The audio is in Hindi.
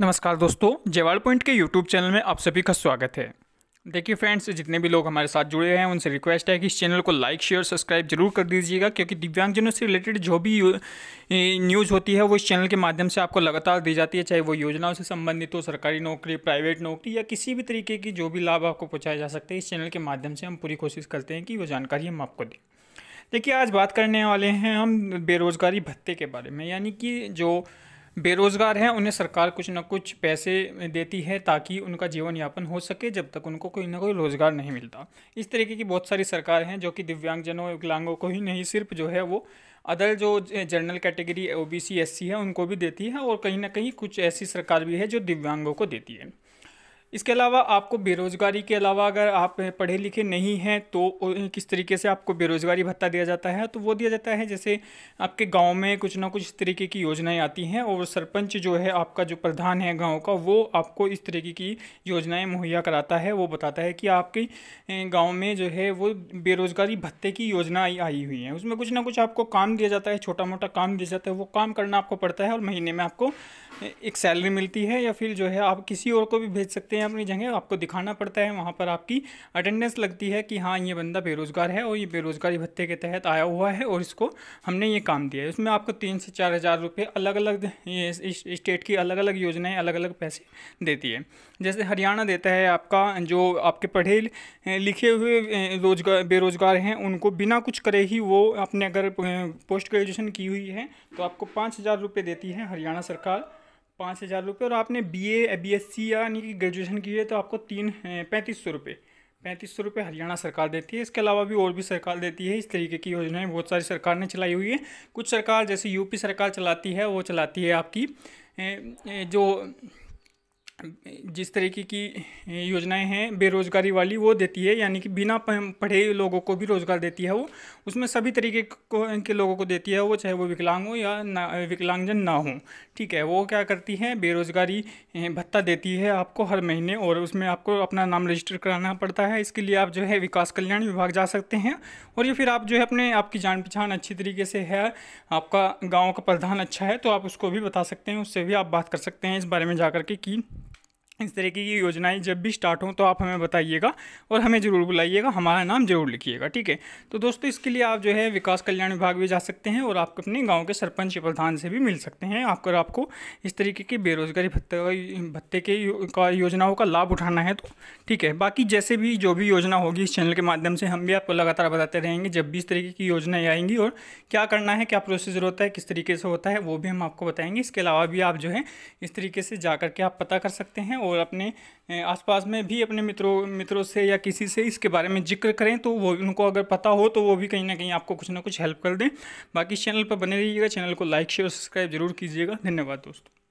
नमस्कार दोस्तों जेवाल पॉइंट के यूट्यूब चैनल में आप सभी का स्वागत है देखिए फ्रेंड्स जितने भी लोग हमारे साथ जुड़े हैं उनसे रिक्वेस्ट है कि इस चैनल को लाइक शेयर सब्सक्राइब जरूर कर दीजिएगा क्योंकि दिव्यांगजनों से रिलेटेड जो भी न्यूज़ होती है वो इस चैनल के माध्यम से आपको लगातार दी जाती है चाहे वो योजनाओं से संबंधित हो सरकारी नौकरी प्राइवेट नौकरी या किसी भी तरीके की जो भी लाभ आपको पहुँचाए जा सकते हैं इस चैनल के माध्यम से हम पूरी कोशिश करते हैं कि वो जानकारी हम आपको दें देखिए आज बात करने वाले हैं हम बेरोज़गारी भत्ते के बारे में यानी कि जो बेरोज़गार हैं उन्हें सरकार कुछ ना कुछ पैसे देती है ताकि उनका जीवन यापन हो सके जब तक उनको कोई ना कोई रोज़गार नहीं मिलता इस तरीके की बहुत सारी सरकार हैं जो कि दिव्यांगजनों विकलांगों को ही नहीं सिर्फ जो है वो अदर जो general category O B C S C है उनको भी देती है और कहीं ना कहीं कुछ ऐसी सरकार भी है जो दिव्यांगों को देती है इसके अलावा आपको बेरोज़गारी के अलावा अगर आप पढ़े लिखे नहीं हैं तो किस तरीके से आपको बेरोज़गारी भत्ता दिया जाता है तो वो दिया जाता है जैसे आपके गांव में कुछ ना कुछ इस तरीके की योजनाएं आती हैं और सरपंच जो है आपका जो प्रधान है गाँव का वो आपको इस तरीके की योजनाएँ मुहैया कराता है वो बताता है कि आपके गाँव में जो है वो बेरोज़गारी भत्ते की योजना आई हुई है उसमें कुछ ना कुछ आपको काम दिया जाता है छोटा मोटा काम दिया जाता है वो काम करना आपको पड़ता है और महीने में आपको एक सैलरी मिलती है या फिर जो है आप किसी और को भी भेज सकते हैं अपनी जगह आपको दिखाना पड़ता है वहाँ पर आपकी अटेंडेंस लगती है कि हाँ ये बंदा बेरोज़गार है और ये बेरोज़गारी भत्ते के तहत आया हुआ है और इसको हमने ये काम दिया है उसमें आपको तीन से चार हज़ार रुपये अलग अलग स्टेट की अलग अलग योजनाएँ अलग अलग पैसे देती है जैसे हरियाणा देता है आपका जो आपके पढ़े लिखे हुए रोजगार बेरोज़गार हैं उनको बिना कुछ करे ही वो आपने अगर पोस्ट ग्रेजुएशन की हुई है तो आपको पाँच हज़ार रुपये देती है हरियाणा सरकार पाँच हज़ार रुपये और आपने B A B S C यानी कि ग्रेजुएशन की है तो आपको तीन पैंतीस सौ रुपये पैंतीस सौ रुपये हरियाणा सरकार देती है इसके अलावा भी और भी सरकार देती है इस तरीके की योजनाएं बहुत सारी सरकार ने चलाई हुई है कुछ सरकार जैसे यूपी सरकार चलाती है वो चलाती है आपकी जो जिस तरीके की योजनाएं हैं बेरोज़गारी वाली वो देती है यानी कि बिना पढ़े लोगों को भी रोज़गार देती है वो उसमें सभी तरीके को के लोगों को देती है वो चाहे वो विकलांग हो या ना विकलांगजन ना हो ठीक है वो क्या करती है बेरोज़गारी भत्ता देती है आपको हर महीने और उसमें आपको अपना नाम रजिस्टर कराना पड़ता है इसके लिए आप जो है विकास कल्याण विभाग जा सकते हैं और ये फिर आप जो है अपने आपकी जान पहचान अच्छी तरीके से है आपका गाँव का प्रधान अच्छा है तो आप उसको भी बता सकते हैं उससे भी आप बात कर सकते हैं इस बारे में जा करके कि इस तरीके की योजनाएं जब भी स्टार्ट हों तो आप हमें बताइएगा और हमें ज़रूर बुलाइएगा हमारा नाम जरूर लिखिएगा ठीक है तो दोस्तों इसके लिए आप जो है विकास कल्याण विभाग भी जा सकते हैं और आप अपने गांव के सरपंच प्रधान से भी मिल सकते हैं आपको आपको इस तरीके की बेरोजगारी भत्ते भत्ते के योजनाओं का लाभ उठाना है तो ठीक है बाकी जैसे भी जो भी योजना होगी इस चैनल के माध्यम से हम भी आपको लगातार बताते रहेंगे जब भी इस तरीके की योजनाएँ आएंगी और क्या करना है क्या प्रोसीजर होता है किस तरीके से होता है वो भी हम आपको बताएंगे इसके अलावा भी आप जो है इस तरीके से जा करके आप पता कर सकते हैं और अपने आसपास में भी अपने मित्रों मित्रों से या किसी से इसके बारे में जिक्र करें तो वो उनको अगर पता हो तो वो भी कहीं ना कहीं आपको कुछ ना कुछ हेल्प कर दें बाकी इस चैनल पर बने रहिएगा चैनल को लाइक शेयर सब्सक्राइब जरूर कीजिएगा धन्यवाद दोस्तों